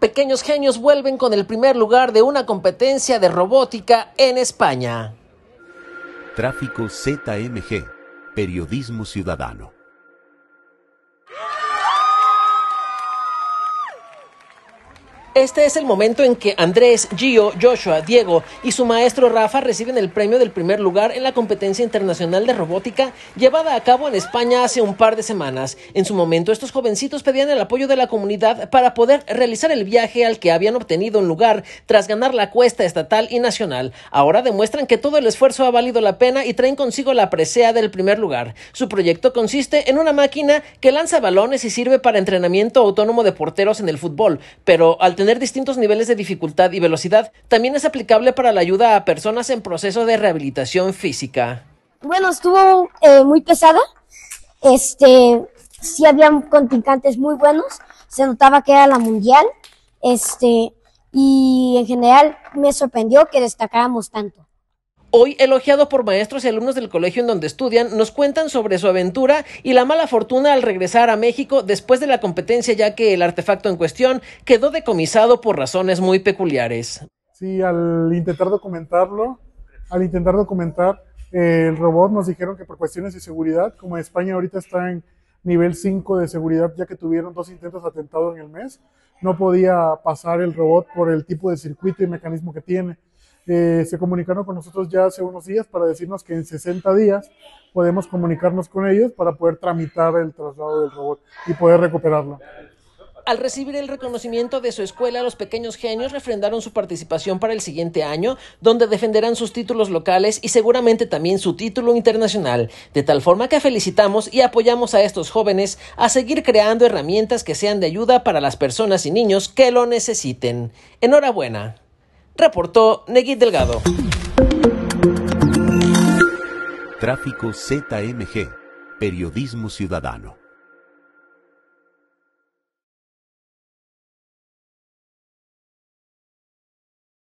Pequeños Genios vuelven con el primer lugar de una competencia de robótica en España. Tráfico ZMG, Periodismo Ciudadano. Este es el momento en que Andrés, Gio, Joshua, Diego y su maestro Rafa reciben el premio del primer lugar en la competencia internacional de robótica llevada a cabo en España hace un par de semanas. En su momento, estos jovencitos pedían el apoyo de la comunidad para poder realizar el viaje al que habían obtenido un lugar tras ganar la cuesta estatal y nacional. Ahora demuestran que todo el esfuerzo ha valido la pena y traen consigo la presea del primer lugar. Su proyecto consiste en una máquina que lanza balones y sirve para entrenamiento autónomo de porteros en el fútbol, pero al tener tener distintos niveles de dificultad y velocidad, también es aplicable para la ayuda a personas en proceso de rehabilitación física. Bueno, estuvo eh, muy pesada. Este, sí había contingentes muy buenos. Se notaba que era la mundial. Este, y en general me sorprendió que destacáramos tanto. Hoy elogiado por maestros y alumnos del colegio en donde estudian, nos cuentan sobre su aventura y la mala fortuna al regresar a México después de la competencia ya que el artefacto en cuestión quedó decomisado por razones muy peculiares. Sí, al intentar documentarlo, al intentar documentar eh, el robot nos dijeron que por cuestiones de seguridad, como España ahorita está en nivel 5 de seguridad ya que tuvieron dos intentos de atentado en el mes, no podía pasar el robot por el tipo de circuito y mecanismo que tiene eh, se comunicaron con nosotros ya hace unos días para decirnos que en 60 días podemos comunicarnos con ellos para poder tramitar el traslado del robot y poder recuperarlo. Al recibir el reconocimiento de su escuela, los pequeños genios refrendaron su participación para el siguiente año, donde defenderán sus títulos locales y seguramente también su título internacional, de tal forma que felicitamos y apoyamos a estos jóvenes a seguir creando herramientas que sean de ayuda para las personas y niños que lo necesiten. Enhorabuena. Reportó Negui Delgado. Tráfico ZMG. Periodismo Ciudadano.